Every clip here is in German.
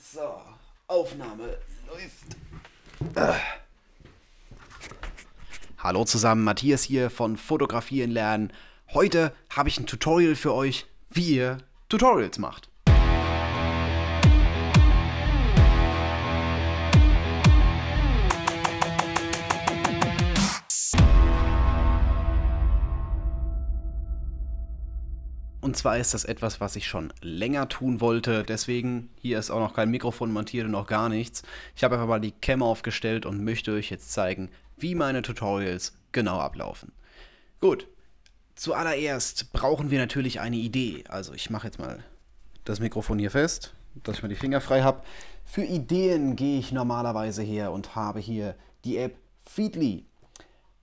So, Aufnahme läuft. Ah. Hallo zusammen, Matthias hier von Fotografieren lernen. Heute habe ich ein Tutorial für euch, wie ihr Tutorials macht. Und zwar ist das etwas, was ich schon länger tun wollte. Deswegen, hier ist auch noch kein Mikrofon montiert und auch gar nichts. Ich habe einfach mal die Cam aufgestellt und möchte euch jetzt zeigen, wie meine Tutorials genau ablaufen. Gut, zuallererst brauchen wir natürlich eine Idee. Also ich mache jetzt mal das Mikrofon hier fest, dass ich mal die Finger frei habe. Für Ideen gehe ich normalerweise her und habe hier die App Feedly.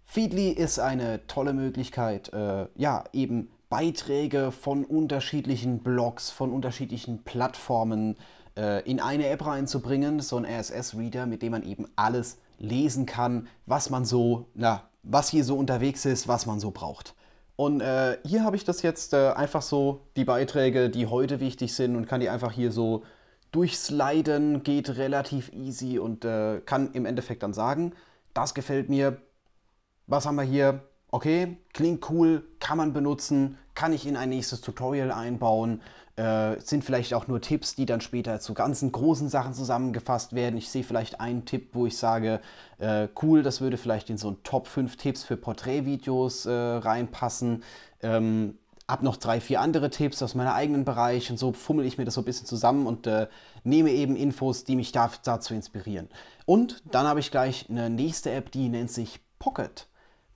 Feedly ist eine tolle Möglichkeit, äh, ja, eben Beiträge von unterschiedlichen Blogs, von unterschiedlichen Plattformen äh, in eine App reinzubringen, so ein RSS-Reader, mit dem man eben alles lesen kann, was man so, na, was hier so unterwegs ist, was man so braucht. Und äh, hier habe ich das jetzt äh, einfach so, die Beiträge, die heute wichtig sind und kann die einfach hier so durchsliden, geht relativ easy und äh, kann im Endeffekt dann sagen, das gefällt mir, was haben wir hier, okay, klingt cool, kann man benutzen, kann ich in ein nächstes Tutorial einbauen, äh, sind vielleicht auch nur Tipps, die dann später zu ganzen großen Sachen zusammengefasst werden. Ich sehe vielleicht einen Tipp, wo ich sage, äh, cool, das würde vielleicht in so ein Top 5 Tipps für Porträtvideos äh, reinpassen. Ähm, hab noch drei, vier andere Tipps aus meinem eigenen Bereich und so fummel ich mir das so ein bisschen zusammen und äh, nehme eben Infos, die mich da, dazu inspirieren. Und dann habe ich gleich eine nächste App, die nennt sich Pocket.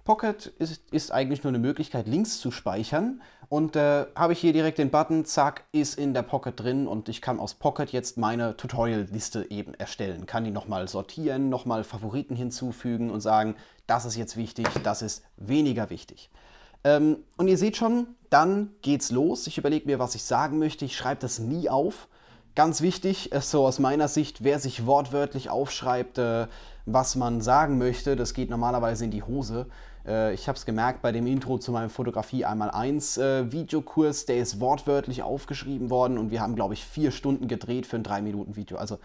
Pocket ist, ist eigentlich nur eine Möglichkeit, Links zu speichern. Und äh, habe ich hier direkt den Button, zack, ist in der Pocket drin und ich kann aus Pocket jetzt meine Tutorial-Liste eben erstellen. Kann die nochmal sortieren, nochmal Favoriten hinzufügen und sagen, das ist jetzt wichtig, das ist weniger wichtig. Ähm, und ihr seht schon, dann geht's los. Ich überlege mir, was ich sagen möchte. Ich schreibe das nie auf. Ganz wichtig, äh, so aus meiner Sicht, wer sich wortwörtlich aufschreibt, äh, was man sagen möchte, das geht normalerweise in die Hose. Äh, ich habe es gemerkt bei dem Intro zu meinem Fotografie einmal eins äh, Videokurs, der ist wortwörtlich aufgeschrieben worden und wir haben, glaube ich, vier Stunden gedreht für ein 3-Minuten-Video. Also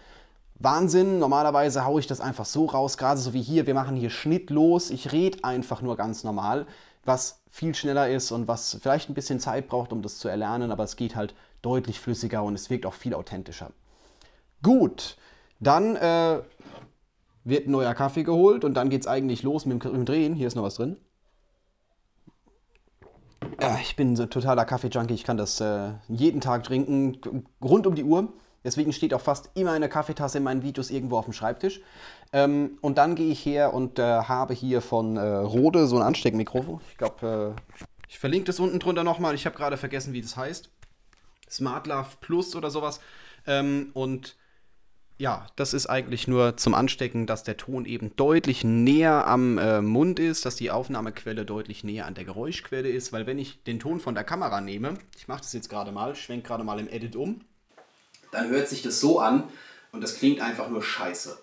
Wahnsinn, normalerweise haue ich das einfach so raus, gerade so wie hier, wir machen hier schnittlos, ich rede einfach nur ganz normal, was viel schneller ist und was vielleicht ein bisschen Zeit braucht, um das zu erlernen, aber es geht halt deutlich flüssiger und es wirkt auch viel authentischer. Gut, dann äh, wird ein neuer Kaffee geholt und dann geht es eigentlich los mit dem, Drehen. Hier ist noch was drin. Äh, ich bin so ein totaler Kaffee-Junkie. Ich kann das äh, jeden Tag trinken, rund um die Uhr. Deswegen steht auch fast immer eine Kaffeetasse in meinen Videos irgendwo auf dem Schreibtisch. Ähm, und dann gehe ich her und äh, habe hier von äh, Rode so ein Ansteckmikrofon. Ich glaube, äh, ich verlinke das unten drunter nochmal. Ich habe gerade vergessen, wie das heißt. Smart Love Plus oder sowas. Ähm, und ja, das ist eigentlich nur zum Anstecken, dass der Ton eben deutlich näher am äh, Mund ist, dass die Aufnahmequelle deutlich näher an der Geräuschquelle ist, weil wenn ich den Ton von der Kamera nehme, ich mache das jetzt gerade mal, schwenke gerade mal im Edit um, dann hört sich das so an und das klingt einfach nur scheiße.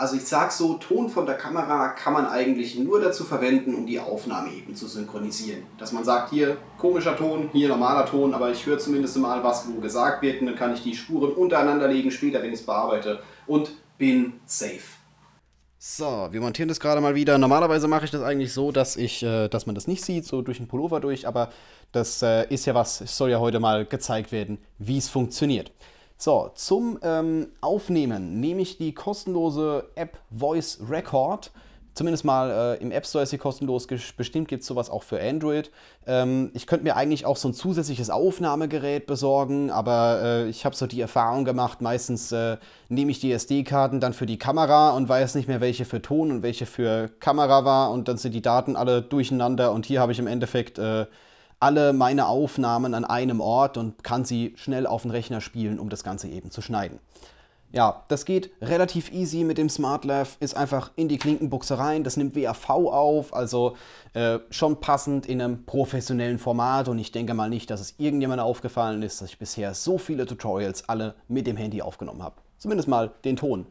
Also ich sage so, Ton von der Kamera kann man eigentlich nur dazu verwenden, um die Aufnahme eben zu synchronisieren. Dass man sagt, hier komischer Ton, hier normaler Ton, aber ich höre zumindest mal, was wo gesagt wird und dann kann ich die Spuren untereinander legen, später, wenn ich es bearbeite und bin safe. So, wir montieren das gerade mal wieder. Normalerweise mache ich das eigentlich so, dass ich, äh, dass man das nicht sieht, so durch den Pullover durch, aber das äh, ist ja was, es soll ja heute mal gezeigt werden, wie es funktioniert. So, zum ähm, Aufnehmen nehme ich die kostenlose App Voice Record. Zumindest mal äh, im App Store ist sie kostenlos. Bestimmt gibt es sowas auch für Android. Ähm, ich könnte mir eigentlich auch so ein zusätzliches Aufnahmegerät besorgen, aber äh, ich habe so die Erfahrung gemacht, meistens äh, nehme ich die SD-Karten dann für die Kamera und weiß nicht mehr, welche für Ton und welche für Kamera war und dann sind die Daten alle durcheinander und hier habe ich im Endeffekt äh, alle meine Aufnahmen an einem Ort und kann sie schnell auf den Rechner spielen, um das Ganze eben zu schneiden. Ja, das geht relativ easy mit dem SmartLav, ist einfach in die Klinkenbuchse rein, das nimmt WAV auf, also äh, schon passend in einem professionellen Format und ich denke mal nicht, dass es irgendjemandem aufgefallen ist, dass ich bisher so viele Tutorials alle mit dem Handy aufgenommen habe. Zumindest mal den Ton.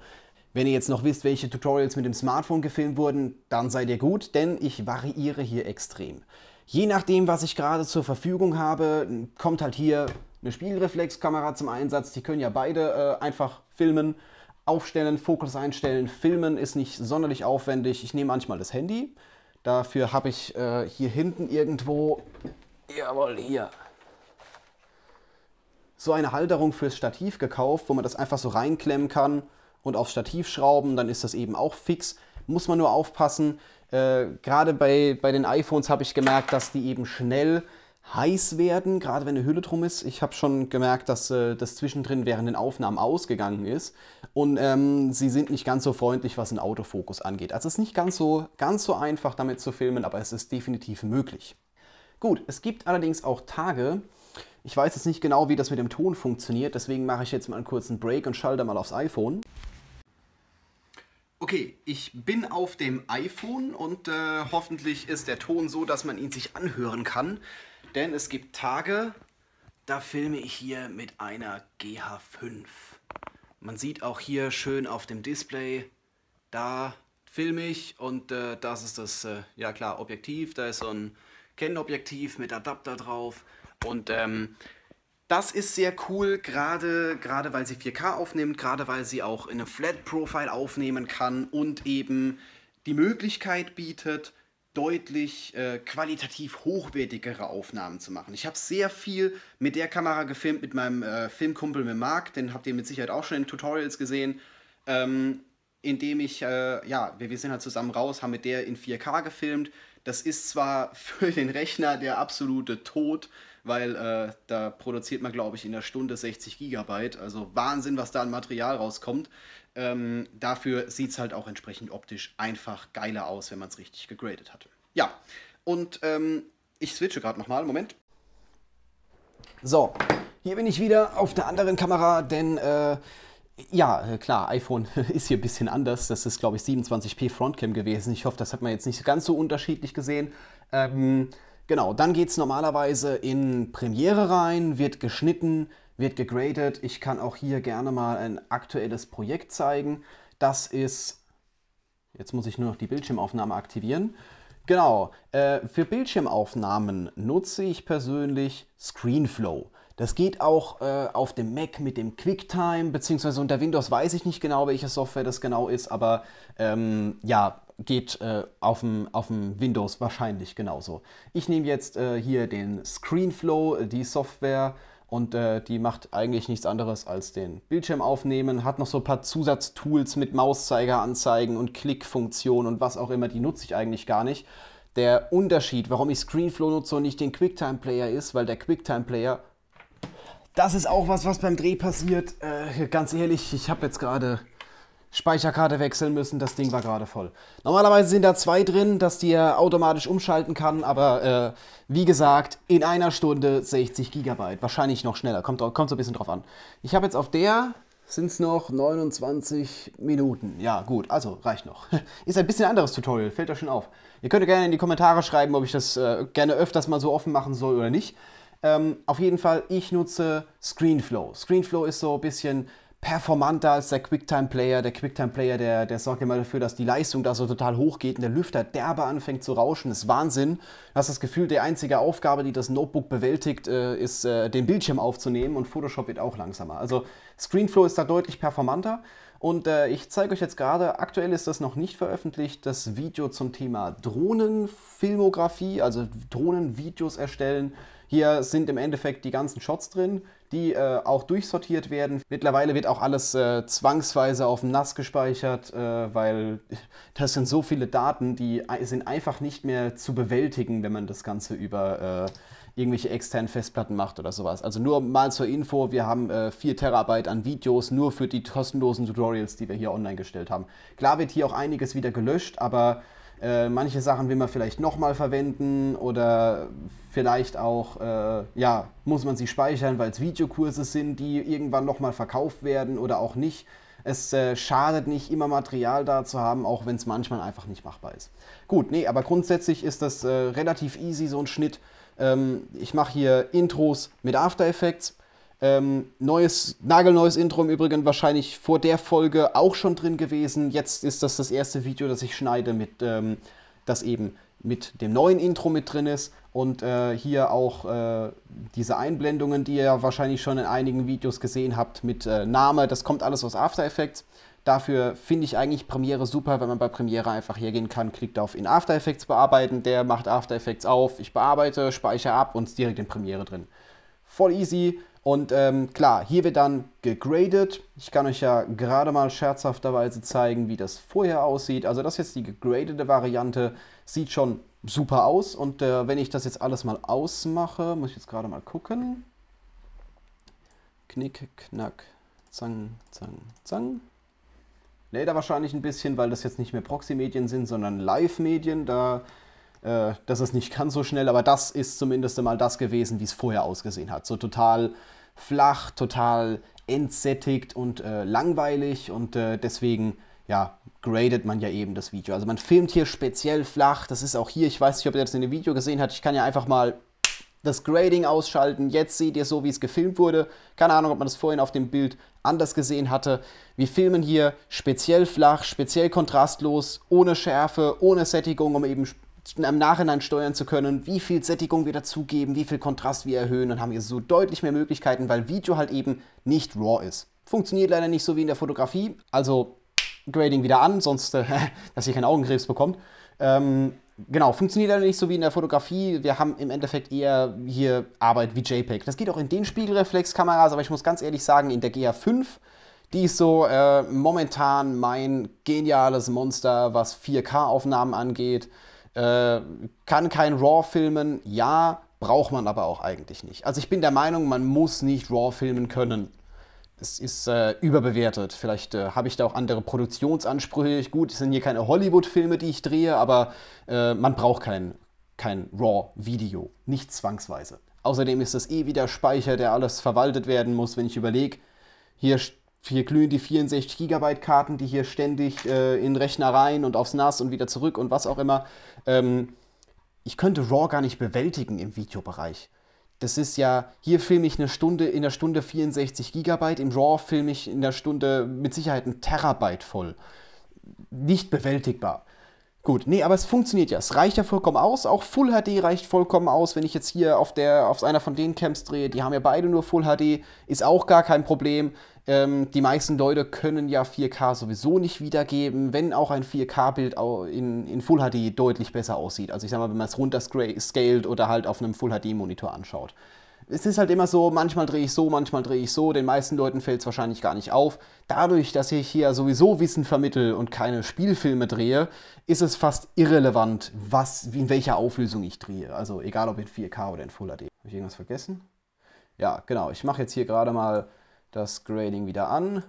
Wenn ihr jetzt noch wisst, welche Tutorials mit dem Smartphone gefilmt wurden, dann seid ihr gut, denn ich variiere hier extrem. Je nachdem, was ich gerade zur Verfügung habe, kommt halt hier eine Spielreflexkamera zum Einsatz. Die können ja beide äh, einfach filmen, aufstellen, Fokus einstellen. Filmen ist nicht sonderlich aufwendig. Ich nehme manchmal das Handy. Dafür habe ich äh, hier hinten irgendwo, jawohl, hier, so eine Halterung fürs Stativ gekauft, wo man das einfach so reinklemmen kann und aufs Stativ schrauben. Dann ist das eben auch fix. Muss man nur aufpassen, äh, gerade bei, bei den iPhones habe ich gemerkt, dass die eben schnell heiß werden, gerade wenn eine Hülle drum ist. Ich habe schon gemerkt, dass äh, das zwischendrin während den Aufnahmen ausgegangen ist und ähm, sie sind nicht ganz so freundlich, was den Autofokus angeht. Also es ist nicht ganz so, ganz so einfach damit zu filmen, aber es ist definitiv möglich. Gut, es gibt allerdings auch Tage, ich weiß jetzt nicht genau, wie das mit dem Ton funktioniert, deswegen mache ich jetzt mal einen kurzen Break und schalte mal aufs iPhone. Okay, ich bin auf dem iPhone und äh, hoffentlich ist der Ton so, dass man ihn sich anhören kann. Denn es gibt Tage, da filme ich hier mit einer GH5. Man sieht auch hier schön auf dem Display, da filme ich und äh, das ist das, äh, ja klar, Objektiv. Da ist so ein Kennobjektiv mit Adapter drauf und ähm, das ist sehr cool, gerade, gerade weil sie 4K aufnimmt, gerade weil sie auch in einem Flat Profile aufnehmen kann und eben die Möglichkeit bietet, deutlich äh, qualitativ hochwertigere Aufnahmen zu machen. Ich habe sehr viel mit der Kamera gefilmt, mit meinem äh, Filmkumpel mit Marc, den habt ihr mit Sicherheit auch schon in Tutorials gesehen, ähm, indem ich, äh, ja, wir, wir sind halt zusammen raus, haben mit der in 4K gefilmt. Das ist zwar für den Rechner der absolute Tod, weil äh, da produziert man, glaube ich, in der Stunde 60 Gigabyte. Also Wahnsinn, was da an Material rauskommt. Ähm, dafür sieht es halt auch entsprechend optisch einfach geiler aus, wenn man es richtig gegradet hat. Ja, und ähm, ich switche gerade nochmal, Moment. So, hier bin ich wieder auf der anderen Kamera, denn äh, ja, äh, klar, iPhone ist hier ein bisschen anders. Das ist, glaube ich, 27p Frontcam gewesen. Ich hoffe, das hat man jetzt nicht ganz so unterschiedlich gesehen. Ähm, Genau, dann geht es normalerweise in Premiere rein, wird geschnitten, wird gegradet. Ich kann auch hier gerne mal ein aktuelles Projekt zeigen. Das ist, jetzt muss ich nur noch die Bildschirmaufnahme aktivieren. Genau, äh, für Bildschirmaufnahmen nutze ich persönlich ScreenFlow. Das geht auch äh, auf dem Mac mit dem QuickTime, beziehungsweise unter Windows weiß ich nicht genau, welche Software das genau ist, aber ähm, ja, geht äh, auf dem Windows wahrscheinlich genauso. Ich nehme jetzt äh, hier den Screenflow, äh, die Software, und äh, die macht eigentlich nichts anderes als den Bildschirm aufnehmen, hat noch so ein paar Zusatztools mit Mauszeigeranzeigen und Klickfunktion und was auch immer, die nutze ich eigentlich gar nicht. Der Unterschied, warum ich Screenflow nutze und nicht den Quicktime-Player ist, weil der Quicktime-Player, das ist auch was, was beim Dreh passiert. Äh, ganz ehrlich, ich habe jetzt gerade Speicherkarte wechseln müssen, das Ding war gerade voll. Normalerweise sind da zwei drin, dass die er automatisch umschalten kann, aber äh, wie gesagt, in einer Stunde 60 GB. Wahrscheinlich noch schneller, kommt, kommt so ein bisschen drauf an. Ich habe jetzt auf der, sind es noch 29 Minuten. Ja, gut, also reicht noch. Ist ein bisschen anderes Tutorial, fällt euch schon auf. Ihr könnt gerne in die Kommentare schreiben, ob ich das äh, gerne öfters mal so offen machen soll oder nicht. Ähm, auf jeden Fall, ich nutze Screenflow. Screenflow ist so ein bisschen performanter als der Quicktime-Player. Der Quicktime-Player, der, der sorgt immer dafür, dass die Leistung da so total hoch geht und der Lüfter derbe anfängt zu rauschen. Das ist Wahnsinn. Du hast das Gefühl, die einzige Aufgabe, die das Notebook bewältigt, äh, ist, äh, den Bildschirm aufzunehmen und Photoshop wird auch langsamer. Also Screenflow ist da deutlich performanter. Und äh, ich zeige euch jetzt gerade, aktuell ist das noch nicht veröffentlicht, das Video zum Thema Drohnenfilmografie, also Drohnenvideos erstellen. Hier sind im Endeffekt die ganzen Shots drin, die äh, auch durchsortiert werden. Mittlerweile wird auch alles äh, zwangsweise auf dem NAS gespeichert, äh, weil das sind so viele Daten, die sind einfach nicht mehr zu bewältigen, wenn man das Ganze über äh, irgendwelche externen Festplatten macht oder sowas. Also nur mal zur Info, wir haben äh, 4 Terabyte an Videos nur für die kostenlosen Tutorials, die wir hier online gestellt haben. Klar wird hier auch einiges wieder gelöscht, aber äh, manche Sachen will man vielleicht nochmal verwenden oder vielleicht auch, äh, ja, muss man sie speichern, weil es Videokurse sind, die irgendwann nochmal verkauft werden oder auch nicht. Es äh, schadet nicht, immer Material da zu haben, auch wenn es manchmal einfach nicht machbar ist. Gut, nee, aber grundsätzlich ist das äh, relativ easy, so ein Schnitt. Ähm, ich mache hier Intros mit After Effects ähm, neues, nagelneues Intro im Übrigen wahrscheinlich vor der Folge auch schon drin gewesen. Jetzt ist das das erste Video, das ich schneide, mit, ähm, das eben mit dem neuen Intro mit drin ist. Und äh, hier auch äh, diese Einblendungen, die ihr ja wahrscheinlich schon in einigen Videos gesehen habt, mit äh, Name. Das kommt alles aus After Effects. Dafür finde ich eigentlich Premiere super, wenn man bei Premiere einfach hergehen kann, klickt auf in After Effects bearbeiten, der macht After Effects auf, ich bearbeite, speichere ab und ist direkt in Premiere drin. Voll easy, und ähm, klar, hier wird dann gegradet. Ich kann euch ja gerade mal scherzhafterweise zeigen, wie das vorher aussieht. Also das ist jetzt die gegradete Variante. Sieht schon super aus. Und äh, wenn ich das jetzt alles mal ausmache, muss ich jetzt gerade mal gucken. Knick, knack, zang, zang, zang. Lädt wahrscheinlich ein bisschen, weil das jetzt nicht mehr Proxy-Medien sind, sondern Live-Medien. Da äh, dass es nicht ganz so schnell, aber das ist zumindest mal das gewesen, wie es vorher ausgesehen hat. So total flach, total entsättigt und äh, langweilig und äh, deswegen ja, gradet man ja eben das Video. Also man filmt hier speziell flach, das ist auch hier, ich weiß nicht, ob ihr das in dem Video gesehen habt, ich kann ja einfach mal das Grading ausschalten. Jetzt seht ihr so, wie es gefilmt wurde. Keine Ahnung, ob man das vorhin auf dem Bild anders gesehen hatte. Wir filmen hier speziell flach, speziell kontrastlos, ohne Schärfe, ohne Sättigung, um eben im Nachhinein steuern zu können, wie viel Sättigung wir dazugeben, wie viel Kontrast wir erhöhen und haben hier so deutlich mehr Möglichkeiten, weil Video halt eben nicht RAW ist. Funktioniert leider nicht so wie in der Fotografie, also Grading wieder an, sonst, äh, dass ihr keinen Augenkrebs bekommt. Ähm, genau, funktioniert leider nicht so wie in der Fotografie. Wir haben im Endeffekt eher hier Arbeit wie JPEG. Das geht auch in den Spiegelreflexkameras, aber ich muss ganz ehrlich sagen, in der GH5 die ist so äh, momentan mein geniales Monster, was 4K-Aufnahmen angeht. Äh, kann kein Raw filmen, ja, braucht man aber auch eigentlich nicht. Also ich bin der Meinung, man muss nicht Raw filmen können. Es ist äh, überbewertet. Vielleicht äh, habe ich da auch andere Produktionsansprüche. Gut, es sind hier keine Hollywood-Filme, die ich drehe, aber äh, man braucht kein, kein Raw-Video. Nicht zwangsweise. Außerdem ist das eh wieder Speicher, der alles verwaltet werden muss, wenn ich überlege, hier hier glühen die 64 Gigabyte Karten, die hier ständig äh, in Rechner rein und aufs NAS und wieder zurück und was auch immer. Ähm, ich könnte RAW gar nicht bewältigen im Videobereich. Das ist ja, hier filme ich eine Stunde, in der Stunde 64 Gigabyte, im RAW filme ich in der Stunde mit Sicherheit ein Terabyte voll. Nicht bewältigbar. Gut, nee, aber es funktioniert ja. Es reicht ja vollkommen aus. Auch Full HD reicht vollkommen aus. Wenn ich jetzt hier auf, der, auf einer von den Camps drehe, die haben ja beide nur Full HD, ist auch gar kein Problem. Ähm, die meisten Leute können ja 4K sowieso nicht wiedergeben, wenn auch ein 4K-Bild in, in Full HD deutlich besser aussieht. Also ich sag mal, wenn man es runterscaled oder halt auf einem Full HD-Monitor anschaut es ist halt immer so, manchmal drehe ich so, manchmal drehe ich so, den meisten Leuten fällt es wahrscheinlich gar nicht auf. Dadurch, dass ich hier sowieso Wissen vermittel und keine Spielfilme drehe, ist es fast irrelevant, was, in welcher Auflösung ich drehe. Also egal ob in 4K oder in Full HD. Habe ich irgendwas vergessen? Ja, genau. Ich mache jetzt hier gerade mal das Grading wieder an.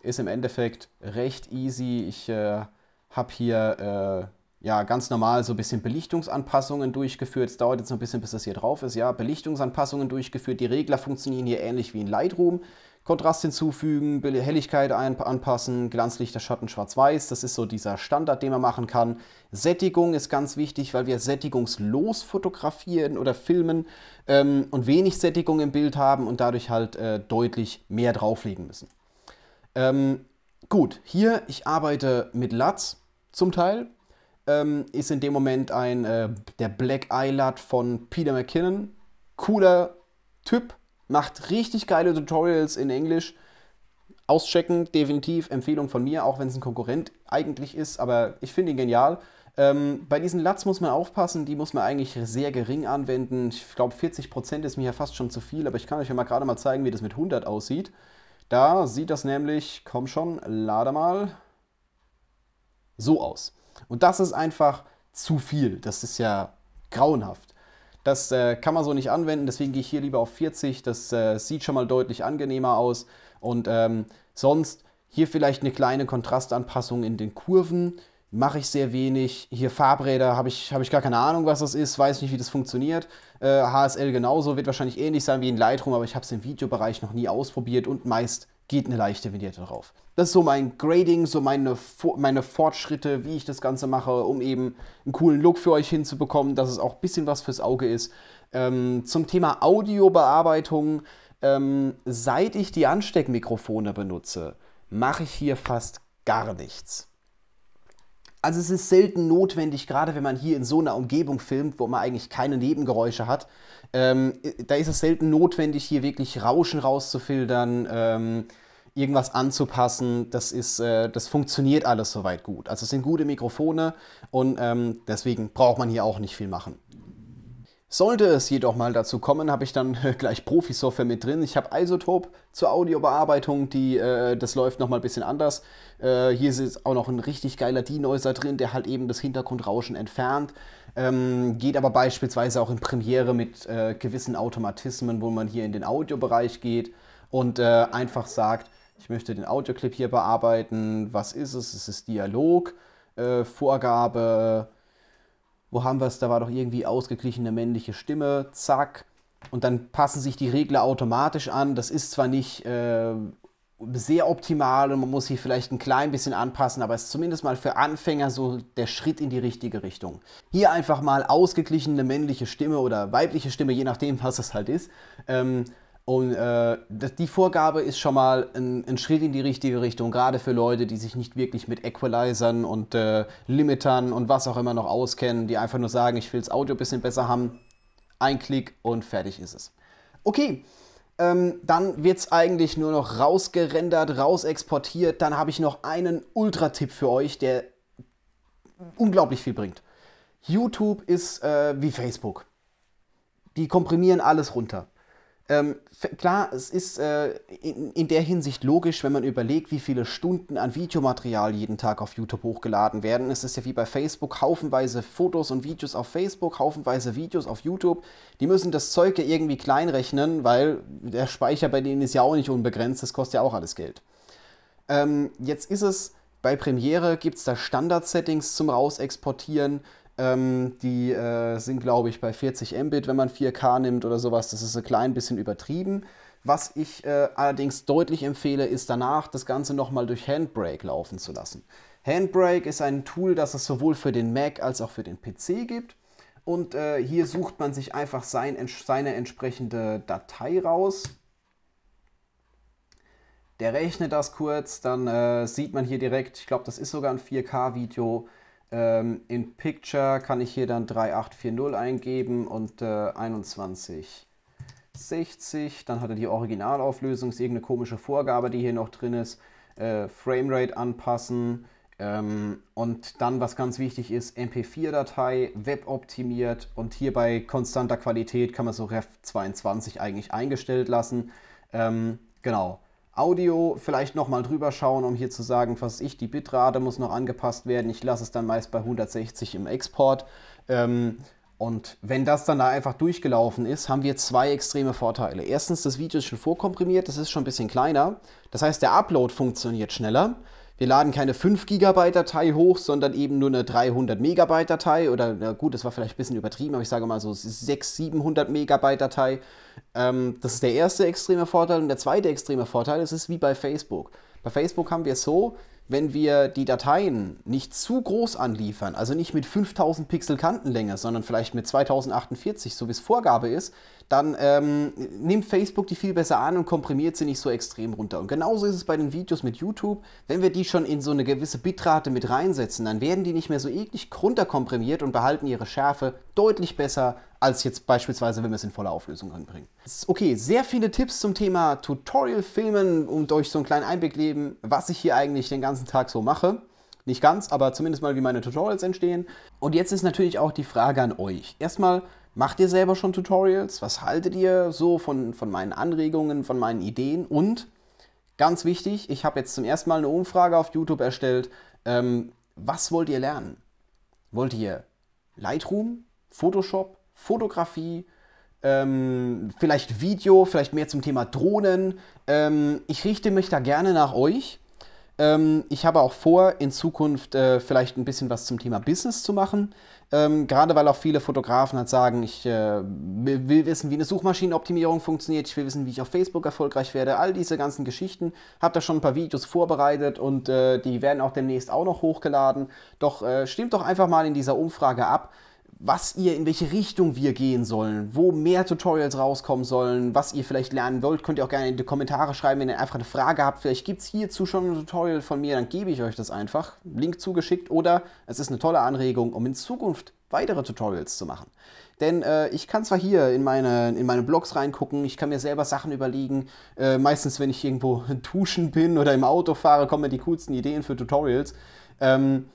Ist im Endeffekt recht easy. Ich äh, habe hier äh, ja, ganz normal so ein bisschen Belichtungsanpassungen durchgeführt. Es dauert jetzt noch ein bisschen, bis das hier drauf ist. Ja, Belichtungsanpassungen durchgeführt. Die Regler funktionieren hier ähnlich wie in Lightroom. Kontrast hinzufügen, Helligkeit anpassen, Glanzlichter, Schatten, Schwarz-Weiß. Das ist so dieser Standard, den man machen kann. Sättigung ist ganz wichtig, weil wir sättigungslos fotografieren oder filmen ähm, und wenig Sättigung im Bild haben und dadurch halt äh, deutlich mehr drauflegen müssen. Ähm, gut, hier, ich arbeite mit LUTs zum Teil ähm, ist in dem Moment ein, äh, der Black Eyelad von Peter McKinnon. Cooler Typ, macht richtig geile Tutorials in Englisch. Auschecken, definitiv Empfehlung von mir, auch wenn es ein Konkurrent eigentlich ist, aber ich finde ihn genial. Ähm, bei diesen LUTs muss man aufpassen, die muss man eigentlich sehr gering anwenden. Ich glaube, 40% ist mir ja fast schon zu viel, aber ich kann euch ja mal gerade mal zeigen, wie das mit 100 aussieht. Da sieht das nämlich, komm schon, lade mal, so aus. Und das ist einfach zu viel. Das ist ja grauenhaft. Das äh, kann man so nicht anwenden, deswegen gehe ich hier lieber auf 40. Das äh, sieht schon mal deutlich angenehmer aus. Und ähm, sonst hier vielleicht eine kleine Kontrastanpassung in den Kurven. Mache ich sehr wenig. Hier Farbräder habe ich, hab ich gar keine Ahnung, was das ist, weiß nicht, wie das funktioniert. Äh, HSL genauso, wird wahrscheinlich ähnlich sein wie in Lightroom, aber ich habe es im Videobereich noch nie ausprobiert und meist geht eine leichte Vignette drauf. Das ist so mein Grading, so meine, meine Fortschritte, wie ich das Ganze mache, um eben einen coolen Look für euch hinzubekommen, dass es auch ein bisschen was fürs Auge ist. Ähm, zum Thema Audiobearbeitung, ähm, seit ich die Ansteckmikrofone benutze, mache ich hier fast gar nichts. Also es ist selten notwendig, gerade wenn man hier in so einer Umgebung filmt, wo man eigentlich keine Nebengeräusche hat, ähm, da ist es selten notwendig, hier wirklich Rauschen rauszufiltern, ähm, irgendwas anzupassen. Das, ist, äh, das funktioniert alles soweit gut. Also es sind gute Mikrofone und ähm, deswegen braucht man hier auch nicht viel machen. Sollte es jedoch mal dazu kommen, habe ich dann gleich Profi-Software mit drin. Ich habe Isotope zur Audiobearbeitung, die, äh, das läuft nochmal ein bisschen anders. Äh, hier ist auch noch ein richtig geiler d drin, der halt eben das Hintergrundrauschen entfernt ähm, geht aber beispielsweise auch in Premiere mit äh, gewissen Automatismen, wo man hier in den Audiobereich geht und äh, einfach sagt, ich möchte den Audioclip hier bearbeiten, was ist es? Es ist Dialog, äh, Vorgabe, wo haben wir es? Da war doch irgendwie ausgeglichene männliche Stimme, zack. Und dann passen sich die Regler automatisch an. Das ist zwar nicht äh, sehr optimal und man muss sich vielleicht ein klein bisschen anpassen, aber es ist zumindest mal für Anfänger so der Schritt in die richtige Richtung. Hier einfach mal ausgeglichene männliche Stimme oder weibliche Stimme, je nachdem, was das halt ist. Ähm, und äh, die Vorgabe ist schon mal ein, Schritt in die richtige Richtung, gerade für Leute, die sich nicht wirklich mit Equalizern und äh, Limitern und was auch immer noch auskennen, die einfach nur sagen, ich will das Audio ein bisschen besser haben. Ein Klick und fertig ist es. Okay, ähm, dann wird es eigentlich nur noch rausgerendert, rausexportiert. Dann habe ich noch einen Ultra-Tipp für euch, der unglaublich viel bringt. YouTube ist äh, wie Facebook. Die komprimieren alles runter. Ähm, klar, es ist äh, in, in, der Hinsicht logisch, wenn man überlegt, wie viele Stunden an Videomaterial jeden Tag auf YouTube hochgeladen werden. Es ist ja wie bei Facebook, haufenweise Fotos und Videos auf Facebook, haufenweise Videos auf YouTube. Die müssen das Zeug ja irgendwie kleinrechnen, weil der Speicher bei denen ist ja auch nicht unbegrenzt, das kostet ja auch alles Geld. Ähm, jetzt ist es, bei Premiere gibt es da Standard-Settings zum Rausexportieren. Ähm, die äh, sind, glaube ich, bei 40 Mbit, wenn man 4K nimmt oder sowas. Das ist ein klein bisschen übertrieben. Was ich äh, allerdings deutlich empfehle, ist danach das Ganze nochmal durch Handbrake laufen zu lassen. Handbrake ist ein Tool, das es sowohl für den Mac als auch für den PC gibt. Und äh, hier sucht man sich einfach sein, seine entsprechende Datei raus. Der rechnet das kurz, dann äh, sieht man hier direkt, ich glaube, das ist sogar ein 4K-Video, ähm, in Picture kann ich hier dann 3840 eingeben und äh, 2160. Dann hat er die Originalauflösung, ist irgendeine komische Vorgabe, die hier noch drin ist. Äh, Framerate anpassen. Ähm, und dann, was ganz wichtig ist, MP4-Datei, weboptimiert und hier bei konstanter Qualität kann man so Ref 22 eigentlich eingestellt lassen. Ähm, genau. Audio vielleicht nochmal drüber schauen, um hier zu sagen, was ich, die Bitrate muss noch angepasst werden. Ich lasse es dann meist bei 160 im Export. Ähm, und wenn das dann da einfach durchgelaufen ist, haben wir zwei extreme Vorteile. Erstens, das Video ist schon vorkomprimiert, das ist schon ein bisschen kleiner. Das heißt, der Upload funktioniert schneller. Wir laden keine 5 GB Datei hoch, sondern eben nur eine 300 Megabyte Datei oder na gut, das war vielleicht ein bisschen übertrieben, aber ich sage mal so 600, 700 Megabyte Datei. Ähm, das ist der erste extreme Vorteil und der zweite extreme Vorteil, es ist wie bei Facebook. Bei Facebook haben wir es so, wenn wir die Dateien nicht zu groß anliefern, also nicht mit 5000 Pixel Kantenlänge, sondern vielleicht mit 2048, so wie es Vorgabe ist, dann ähm, nimmt Facebook die viel besser an und komprimiert sie nicht so extrem runter. Und genauso ist es bei den Videos mit YouTube. Wenn wir die schon in so eine gewisse Bitrate mit reinsetzen, dann werden die nicht mehr so eklig runterkomprimiert und behalten ihre Schärfe deutlich besser als jetzt beispielsweise, wenn wir es in voller Auflösung anbringen. Okay, sehr viele Tipps zum Thema Tutorial-Filmen und euch so einen kleinen Einblick geben, was ich hier eigentlich den ganzen Tag so mache. Nicht ganz, aber zumindest mal, wie meine Tutorials entstehen. Und jetzt ist natürlich auch die Frage an euch. Erstmal, macht ihr selber schon Tutorials? Was haltet ihr so von, von meinen Anregungen, von meinen Ideen? Und ganz wichtig, ich habe jetzt zum ersten Mal eine Umfrage auf YouTube erstellt. Ähm, was wollt ihr lernen? Wollt ihr Lightroom, Photoshop, Fotografie, ähm, vielleicht Video, vielleicht mehr zum Thema Drohnen. Ähm, ich richte mich da gerne nach euch. Ähm, ich habe auch vor, in Zukunft äh, vielleicht ein bisschen was zum Thema Business zu machen. Ähm, gerade weil auch viele Fotografen halt sagen, ich äh, will wissen, wie eine Suchmaschinenoptimierung funktioniert, ich will wissen, wie ich auf Facebook erfolgreich werde, all diese ganzen Geschichten. Habe da schon ein paar Videos vorbereitet und äh, die werden auch demnächst auch noch hochgeladen. Doch äh, stimmt doch einfach mal in dieser Umfrage ab was ihr, in welche Richtung wir gehen sollen, wo mehr Tutorials rauskommen sollen, was ihr vielleicht lernen wollt, könnt ihr auch gerne in die Kommentare schreiben, wenn ihr einfach eine Frage habt. Vielleicht gibt es hierzu schon ein Tutorial von mir, dann gebe ich euch das einfach. Link zugeschickt oder es ist eine tolle Anregung, um in Zukunft weitere Tutorials zu machen. Denn äh, ich kann zwar hier in meine, in meine Blogs reingucken, ich kann mir selber Sachen überlegen. Äh, meistens, wenn ich irgendwo duschen bin oder im Auto fahre, kommen mir die coolsten Ideen für Tutorials. Ähm,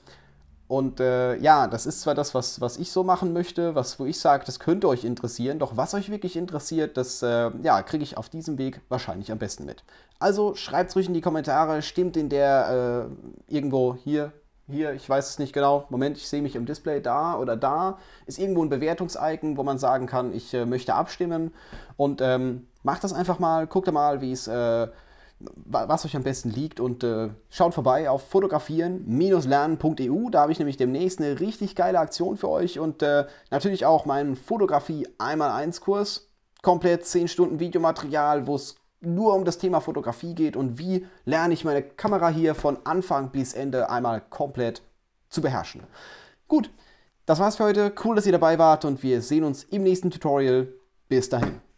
und äh, ja, das ist zwar das, was, was ich so machen möchte, was, wo ich sage, das könnte euch interessieren, doch was euch wirklich interessiert, das äh, ja, kriege ich auf diesem Weg wahrscheinlich am besten mit. Also schreibt es ruhig in die Kommentare, stimmt in der äh, irgendwo hier, hier, ich weiß es nicht genau, Moment, ich sehe mich im Display da oder da, ist irgendwo ein Bewertungsicon, wo man sagen kann, ich äh, möchte abstimmen. Und ähm, macht das einfach mal, guckt mal, wie es äh, was euch am besten liegt und äh, schaut vorbei auf fotografieren-lernen.eu. Da habe ich nämlich demnächst eine richtig geile Aktion für euch und äh, natürlich auch meinen Fotografie 1x1 Kurs. Komplett 10 Stunden Videomaterial, wo es nur um das Thema Fotografie geht und wie lerne ich meine Kamera hier von Anfang bis Ende einmal komplett zu beherrschen. Gut, das war's für heute. Cool, dass ihr dabei wart und wir sehen uns im nächsten Tutorial. Bis dahin.